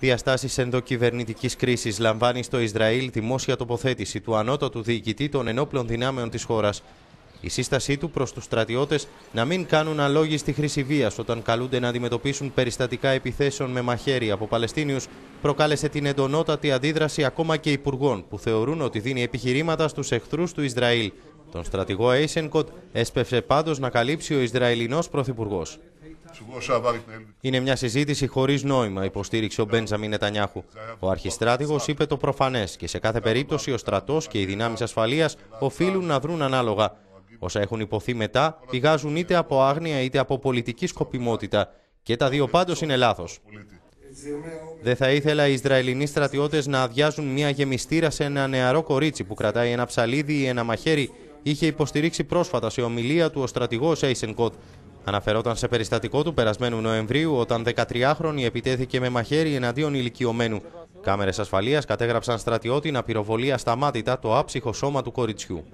Διαστάσεις ενδοκυβερνητικής κρίσης λαμβάνει στο Ισραήλ δημόσια τοποθέτηση του ανώτατου διοικητή των ενόπλων δυνάμεων της χώρας. Η σύστασή του προς τους στρατιώτες να μην κάνουν στη χρήση βίας όταν καλούνται να αντιμετωπίσουν περιστατικά επιθέσεων με μαχαίρι από Παλαιστίνιους προκάλεσε την εντονότατη αντίδραση ακόμα και υπουργών που θεωρούν ότι δίνει επιχειρήματα στους εχθρούς του Ισραήλ. Τον στρατηγό Έισενκοτ έσπευσε πάντως να καλύψει ο Ισραηλινός Πρωθυπουργός. Είναι μια συζήτηση χωρίς νόημα, υποστήριξε ο Μπέντζαμιν Νετανιάχου. Ο αρχιστράτηγος είπε το προφανές και σε κάθε περίπτωση ο στρατός και οι δυνάμεις ασφαλείας οφείλουν να δρουν ανάλογα. Όσα έχουν υποθεί μετά πηγάζουν είτε από άγνοια είτε από πολιτική σκοπιμότητα. Και τα δύο πάντως είναι λάθος. Δεν θα ήθελα οι Ισραηλινοί στρατιώτες να αδειάζουν μια γεμιστήρα σε ένα νεαρό κορίτσι που κρατάει ένα ψαλίδι ή ένα μαχαίρι, είχε υποστηρίξει πρόσφατα σε ομιλία του ο στρατηγός Eisenkot Αναφερόταν σε περιστατικό του περασμένου Νοεμβρίου, όταν 13χρονη επιτέθηκε με μαχαίρι εναντίον ηλικιωμένου. Κάμερες ασφαλείας κατέγραψαν στρατιώτη να πυροβολεί ασταμάτητα το άψυχο σώμα του κοριτσιού.